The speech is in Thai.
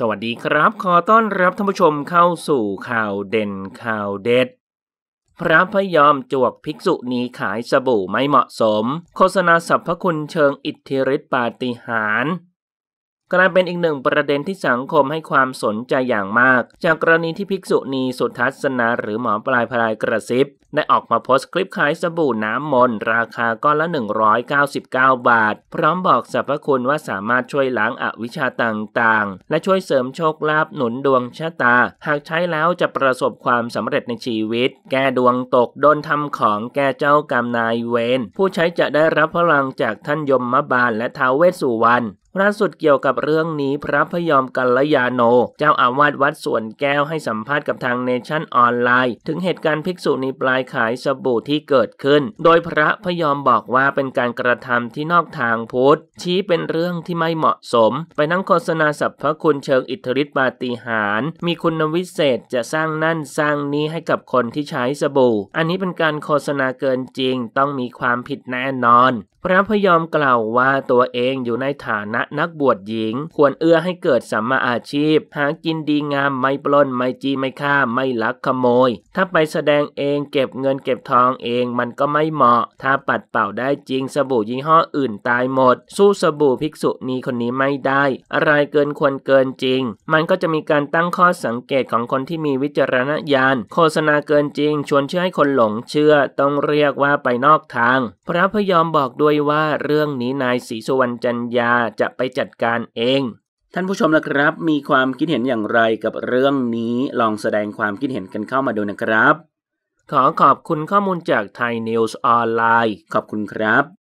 สวัสดีครับขอต้อนรับท่านผู้ชมเข้าสู่ข่าวเด่นข่าวเด็ด พระพยอมจวกภิกษุนีขายสบู่ไม่เหมาะสม โฆษณาสรรพคุณเชิงอิทธิฤทธิปาฏิหาริย์กลายเป็นอีกหนึ่งประเด็นที่สังคมให้ความสนใจอย่างมาก จากกรณีที่ภิกษุณีสุทัศนาหรือหมอปลายพลายกระซิบได้ออกมาโพสต์คลิปขายสบู่น้ำมนต์ราคาก้อนละ 199 บาท พร้อมบอกสรรพคุณว่าสามารถช่วยล้างอาวิชชาต่าง ๆ และช่วยเสริมโชคลาภหนุนดวงชะตา หากใช้แล้วจะประสบความสำเร็จในชีวิต แก้ดวงตกโดนทำของแก้เจ้ากรรมนายเวรผู้ใช้จะได้รับพลังจากท่านยมมบาล และท้าวเวสสุวรรณล่าสุดเกี่ยวกับเรื่องนี้พระพยอมกัลยาโน เจ้าอาวาสวัดสวนแก้วให้สัมภาษณ์กับทางเนชั่นออนไลน์ ถึงเหตุการณ์ภิกษุใีปลายขายสบู่ที่เกิดขึ้น โดยพระพยอมบอกว่าเป็นการกระทำที่นอกทางพุทธ ชี้เป็นเรื่องที่ไม่เหมาะสม ไปนั่งโฆษณาสรรพคุณเชิงอิทธิฤทธิปาฏิหาริย์มีคุณวิเศษจะสร้างนั่นสร้างนี้ให้กับคนที่ใช้สบู่ อันนี้เป็นการโฆษณาเกินจริงต้องมีความผิดแน่นอนพระพยอมกล่าวว่าตัวเองอยู่ในฐานะนักบวชหญิง ควรเอื้อให้เกิดสัมมาอาชีพหากินดีงามไม่ปล้นไม่จีไม่ฆ่าไม่ลักขโมย ถ้าไปแสดงเองเก็บเงินเก็บทองเองมันก็ไม่เหมาะ ถ้าปัดเป่าได้จริงสบู่ยี่ห้ออื่นตายหมด สู้สบู่ภิกษุณีคนนี้ไม่ได้ อะไรเกินควรเกินจริง มันก็จะมีการตั้งข้อสังเกตของคนที่มีวิจารณญาณ โฆษณาเกินจริง ชวนเชื่อให้คนหลงเชื่อ ต้องเรียกว่าไปนอกทาง พระพยอมบอกด้วยว่าเรื่องนี้นายศรีสุวรรณจันยาจะไปจัดการเอง ท่านผู้ชมนะครับมีความคิดเห็นอย่างไรกับเรื่องนี้ลองแสดงความคิดเห็นกันเข้ามาดูนะครับ ขอขอบคุณข้อมูลจากไทยนิวส์ออนไลน์ขอบคุณครับ